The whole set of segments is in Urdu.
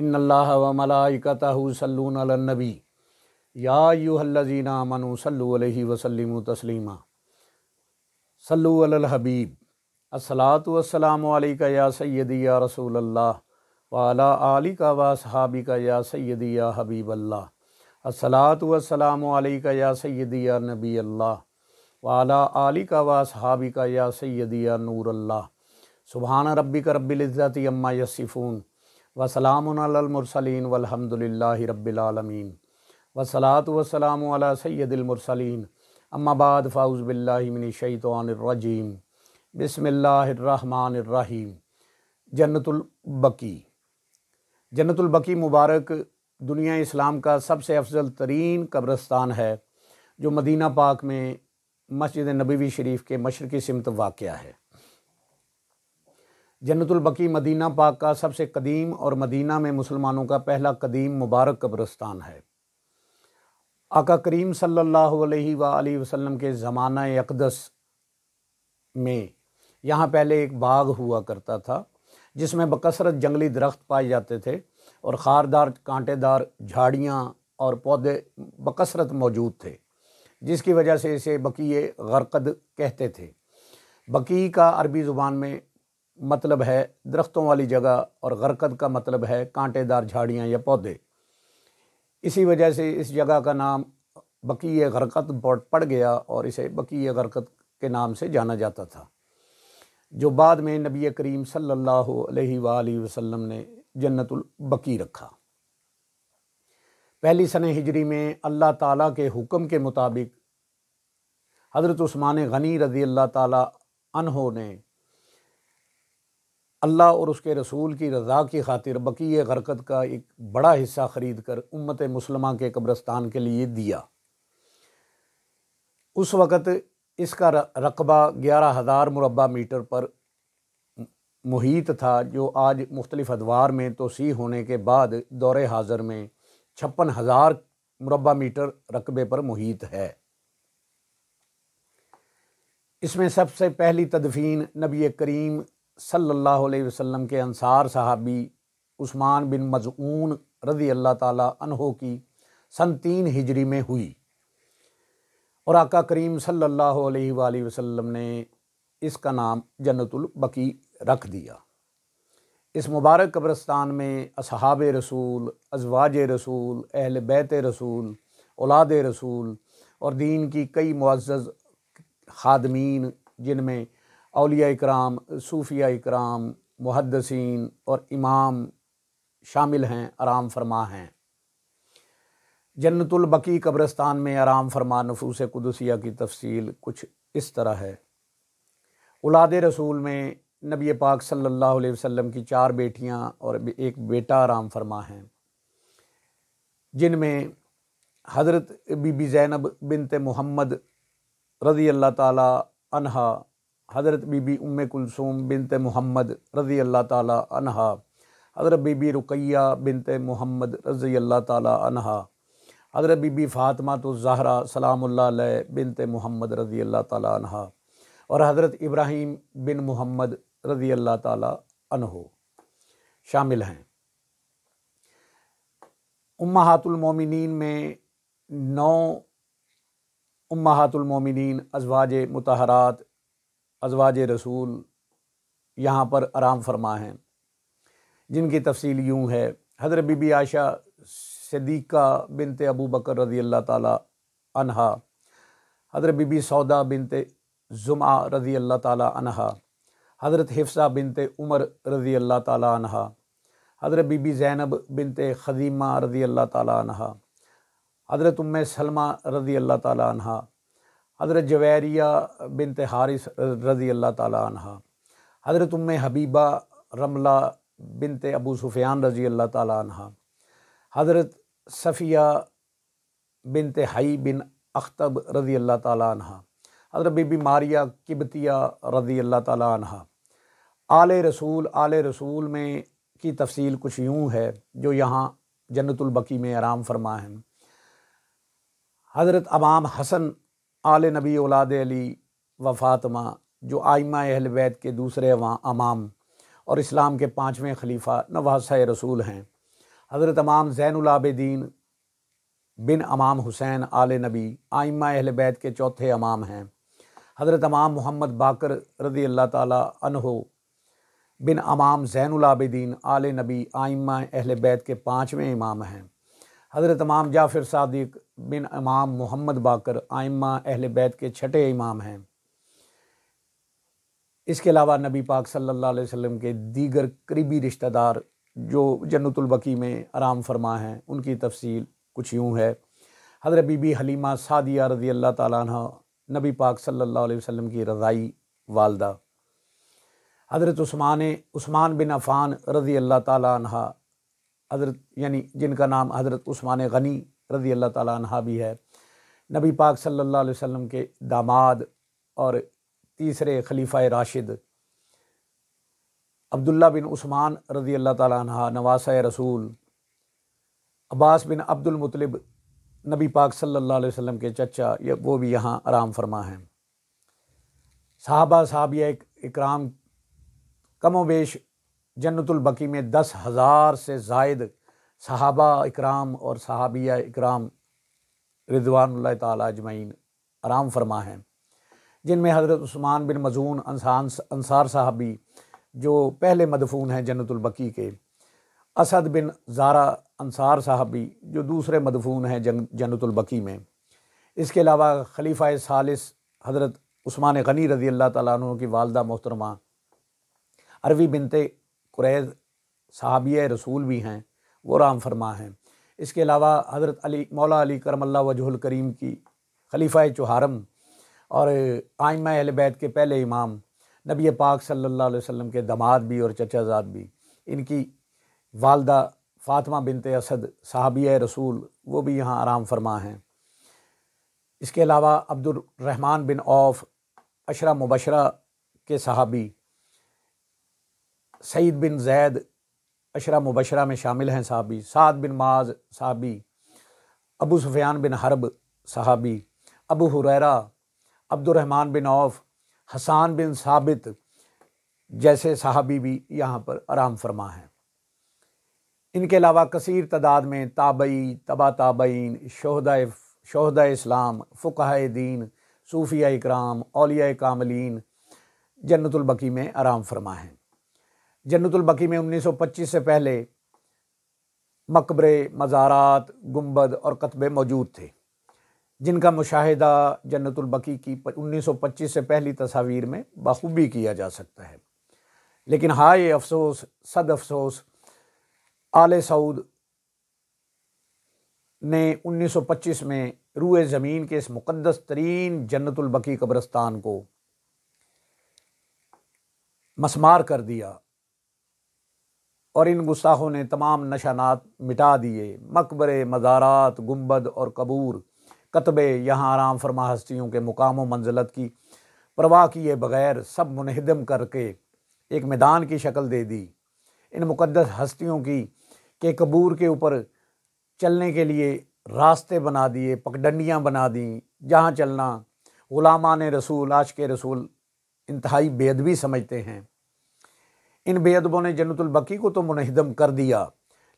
ان اللہ و ملائکتہ صلون علی النبی یا یو الذین آمنوا صلو علیہ وسلم تسلیمہ صلو علی الحبیب الصلاة والسلام علیکہ یا سیدی یا رسول اللہ وعلا آلیکہ واسحابیکہ یا سیدی یا حبیب اللہ الصلاة والسلام علیکہ یا سیدی یا نبی اللہ وعلا آلیکہ واسحابیکہ یا سیدی یا نور اللہ سبحان ربک رب العزت یما یصفون وسلام علی المرسلین والحمدللہ رب العالمین وسلاط وسلام علیہ سید المرسلین اما بعد فاؤز باللہ من الشیطان الرجیم بسم اللہ الرحمن الرحیم جنت البقی جنت البقی مبارک دنیا اسلام کا سب سے افضل ترین قبرستان ہے جو مدینہ پاک میں مسجد نبوی شریف کے مشرقی سمت واقع ہے جنت البقی مدینہ پاک کا سب سے قدیم اور مدینہ میں مسلمانوں کا پہلا قدیم مبارک قبرستان ہے آقا کریم صلی اللہ علیہ وآلہ وسلم کے زمانہ اقدس میں یہاں پہلے ایک باغ ہوا کرتا تھا جس میں بکثرت جنگلی درخت پائے جاتے تھے اور خاردار کانٹے دار جھاڑیاں اور پودے بکثرت موجود تھے جس کی وجہ سے اسے بکیے غرقد کہتے تھے بقی کا عربی زبان میں مطلب ہے درختوں والی جگہ اور غرقد کا مطلب ہے کانٹے دار جھاڑیاں یا پودے اسی وجہ سے اس جگہ کا نام بقیہ غرقت پڑ گیا اور اسے بقیہ غرقت کے نام سے جانا جاتا تھا جو بعد میں نبی کریم صلی اللہ علیہ وآلہ وسلم نے جنت البقی رکھا پہلی سن ہجری میں اللہ تعالیٰ کے حکم کے مطابق حضرت عثمان غنی رضی اللہ تعالیٰ عنہ نے اللہ اور اس کے رسول کی رضا کی خاطر بقیہ غرقت کا ایک بڑا حصہ خرید کر امت مسلمہ کے قبرستان کے لیے دیا اس وقت اس کا رقبہ گیارہ ہزار مربع میٹر پر محیط تھا جو آج مختلف ادوار میں توسیع ہونے کے بعد دور حاضر میں چھپن ہزار مربع میٹر رقبے پر محیط ہے اس میں سب سے پہلی تدفین نبی کریم صلی اللہ علیہ وسلم کے انصار صحابی عثمان بن مضعون رضی اللہ تعالی عنہ کی سن تین ہجری میں ہوئی اور آقا کریم صلی اللہ علیہ وآلہ وسلم نے اس کا نام جنت البقی رکھ دیا اس مبارک قبرستان میں اصحاب رسول ازواج رسول اہل بیت رسول اولاد رسول اور دین کی کئی معزز خادمین جن میں اولیاء اکرام صوفیہ اکرام محدثین اور امام شامل ہیں آرام فرما ہیں جنت البقی قبرستان میں آرام فرما نفوس قدسیہ کی تفصیل کچھ اس طرح ہے اولاد رسول میں نبی پاک صلی اللہ علیہ وسلم کی چار بیٹیاں اور ایک بیٹا آرام فرما ہیں جن میں حضرت بی بی زینب بنت محمد رضی اللہ تعالی عنہا حضرت بی بی ام کلثوم بنت محمد رضی اللہ تعالی عنہا حضرت بی بی رقیہ بنت محمد رضی اللہ تعالی عنہا حضرت بی بی فاطمہ تو زہرہ سلام اللہ علیہ بنت محمد رضی اللہ تعالی عنہ اور حضرت ابراہیم بن محمد رضی اللہ تعالی عنہ شامل ہیں امہات المومنین میں نو امہات المومنین ازواج متحرات ازواج رسول یہاں پر آرام فرما ہیں جن کی تفصیل یوں ہے حضرت بی عائشہ صدیقہ بنت ابو بکر رضی اللہ تعالیٰ عنہ حضرت بی سودا بنت زمعہ رضی اللہ تعالیٰ عنہ حضرت حفظہ بنت عمر رضی اللہ تعالیٰ عنہ حضرت بی زینب بنت خدیمہ رضی اللہ تعالیٰ عنہ حضرت ام سلمہ رضی اللہ تعالیٰ عنہ حضرت جویریہ بنت حارث رضی اللہ تعالیٰ عنہ حضرت ام حبیبہ رملہ بنت ابو سفیان رضی اللہ تعالیٰ عنہ حضرت صفیہ بنت حی بن اختب رضی اللہ تعالیٰ عنہ حضرت بی بی ماریہ کبتیہ رضی اللہ تعالیٰ عنہ آل رسول آل رسول میں کی تفصیل کچھ یوں ہے جو یہاں جنت البقی میں آرام فرما حضرت امام حسن آل نبی اولاد علی و فاطمہ جو آئمہ اہل بیت کے دوسرے امام اور اسلام کے پانچویں خلیفہ نواسۂ رسول ہیں حضرت امام زین العابدین بن امام حسین آل نبی آئمہ اہل بیت کے چوتھے امام ہیں حضرت امام محمد باکر رضی اللہ تعالیٰ عنہ بن امام زین العابدین آل نبی آئمہ اہل بیت کے پانچویں امام ہیں حضرت امام جعفر صادق بن امام محمد باکر آئمہ اہل بیت کے چھٹے امام ہیں اس کے علاوہ نبی پاک صلی اللہ علیہ وسلم کے دیگر قریبی رشتہ دار جو جنت البقی میں آرام فرما ہیں ان کی تفصیل کچھ یوں ہے حضرت بی بی حلیمہ سعدیہ رضی اللہ تعالیٰ عنہ نبی پاک صلی اللہ علیہ وسلم کی رضائی والدہ حضرت عثمان عثمان بن عفان رضی اللہ تعالیٰ عنہ حضرت یعنی جن کا نام حضرت عثمان غنی رضی اللہ تعالیٰ عنہ بھی ہے نبی پاک صلی اللہ علیہ وسلم کے داماد اور تیسرے خلیفہ راشد عبداللہ بن عثمان رضی اللہ تعالیٰ عنہ نواسۂ رسول عباس بن عبد المطلب نبی پاک صلی اللہ علیہ وسلم کے چچا وہ بھی یہاں آرام فرما ہیں صحابہ صحابیہ اکرام کم و بیش جنت البقی میں دس ہزار سے زائد صحابہ اکرام اور صحابیہ اکرام رضوان اللہ تعالیٰ اجمعین آرام فرما ہیں جن میں حضرت عثمان بن مضون انصار صحابی جو پہلے مدفون ہیں جنت البقی کے اسد بن زارہ انصار صحابی جو دوسرے مدفون ہیں جنت البقی میں اس کے علاوہ خلیفہ ثالث حضرت عثمان غنی رضی اللہ تعالیٰ عنہ کی والدہ محترمہ عروی بنت قریض صحابیہ رسول بھی ہیں وہ رام فرما ہیں اس کے علاوہ حضرت علی مولا علی کرم اللہ وجہ الکریم کی خلیفہ چہارم اور آئمہ اہل بیت کے پہلے امام نبی پاک صلی اللہ علیہ وسلم کے دماد بھی اور چچہ زاد بھی ان کی والدہ فاطمہ بنت اسد صحابیہ رسول وہ بھی یہاں آرام فرما ہیں اس کے علاوہ عبد الرحمن بن اوف اشراء مبشرہ کے صحابی سعید بن زید اشرا مبشرہ میں شامل ہیں صحابی سعد بن معاذ صحابی ابو سفیان بن حرب صحابی ابو حریرہ عبد الرحمن بن عوف حسان بن ثابت جیسے صحابی بھی یہاں پر آرام فرما ہیں ان کے علاوہ کثیر تعداد میں تابعی تبا تابعین شہدہ شہدہ اسلام فقہ دین صوفیہ اکرام اولیاء کاملین جنت البقی میں آرام فرما ہیں جنت البقی میں انیس سو پچیس سے پہلے مقبرے مزارات گمبد اور قطبے موجود تھے جن کا مشاہدہ جنت البقی کی انیس سو پچیس سے پہلی تصاویر میں بخوبی کیا جا سکتا ہے لیکن ہائے افسوس صد افسوس آل سعود نے انیس سو پچیس میں روئے زمین کے اس مقدس ترین جنت البقی قبرستان کو مسمار کر دیا اور ان گستاخوں نے تمام نشانات مٹا دیے مقبرے مزارات گمبد اور قبور کتبے یہاں آرام فرما ہستیوں کے مقام و منزلت کی پرواہ کیے بغیر سب منہدم کر کے ایک میدان کی شکل دے دی ان مقدس ہستیوں کی کہ قبور کے اوپر چلنے کے لیے راستے بنا دیے پکڈنڈیاں بنا دیں جہاں چلنا غلامان رسول آج کے رسول انتہائی بے ادبی سمجھتے ہیں ان بے ادبوں نے جنت البقی کو تو منہدم کر دیا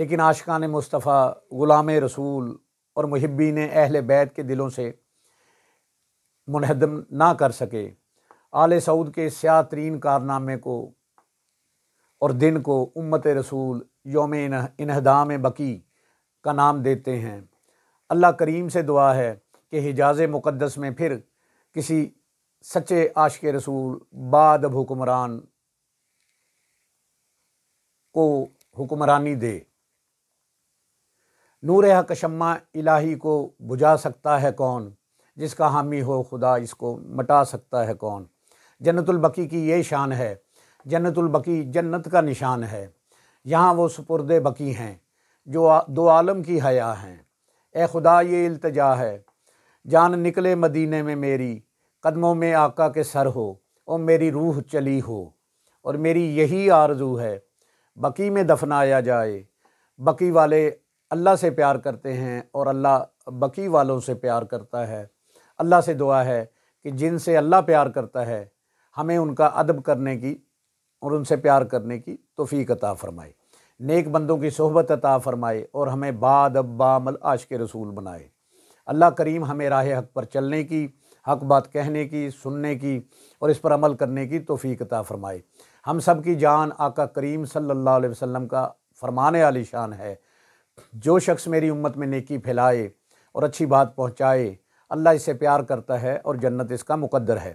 لیکن عاشقان مصطفیٰ غلام رسول اور محبین اہل بیت کے دلوں سے منہدم نہ کر سکے آل سعود کے سیاہ ترین کارنامے کو اور دن کو امت رسول یوم انہدام بقی کا نام دیتے ہیں اللہ کریم سے دعا ہے کہ حجاز مقدس میں پھر کسی سچے عاشق رسول بعد حکمران کو حکمرانی دے نور شمع الہی کو بجھا سکتا ہے کون جس کا حامی ہو خدا اس کو مٹا سکتا ہے کون جنت البقی کی یہ شان ہے جنت البقی جنت کا نشان ہے یہاں وہ سپرد بقی ہیں جو دو عالم کی حیا ہیں اے خدا یہ التجا ہے جان نکلے مدینے میں میری قدموں میں آقا کے سر ہو اور میری روح چلی ہو اور میری یہی آرزو ہے بقی میں دفنایا جائے بقی والے اللہ سے پیار کرتے ہیں اور اللہ بقی والوں سے پیار کرتا ہے اللہ سے دعا ہے کہ جن سے اللہ پیار کرتا ہے ہمیں ان کا ادب کرنے کی اور ان سے پیار کرنے کی توفیق عطا فرمائے نیک بندوں کی صحبت عطا فرمائے اور ہمیں بادب اب بامل کے رسول بنائے اللہ کریم ہمیں راہ حق پر چلنے کی حق بات کہنے کی سننے کی اور اس پر عمل کرنے کی توفیق عطا فرمائے ہم سب کی جان آقا کریم صلی اللہ علیہ وسلم کا فرمانے علی شان ہے جو شخص میری امت میں نیکی پھیلائے اور اچھی بات پہنچائے اللہ اس سے پیار کرتا ہے اور جنت اس کا مقدر ہے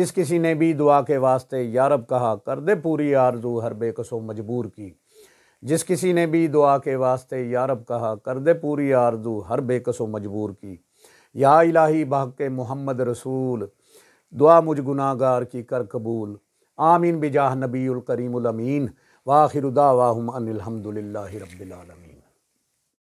جس کسی نے بھی دعا کے واسطے یارب کہا کر دے پوری آرزو ہر بے قصو مجبور کی جس کسی نے بھی دعا کے واسطے یارب کہا کر دے پوری آرزو ہر بے قصو مجبور کی یا الہی بحق محمد رسول دعا مجھ گناہ گار کی کر قبول آمین بجاہ نبی الکریم الامین واخر دعواہم ان الحمد اللہ رب العالمین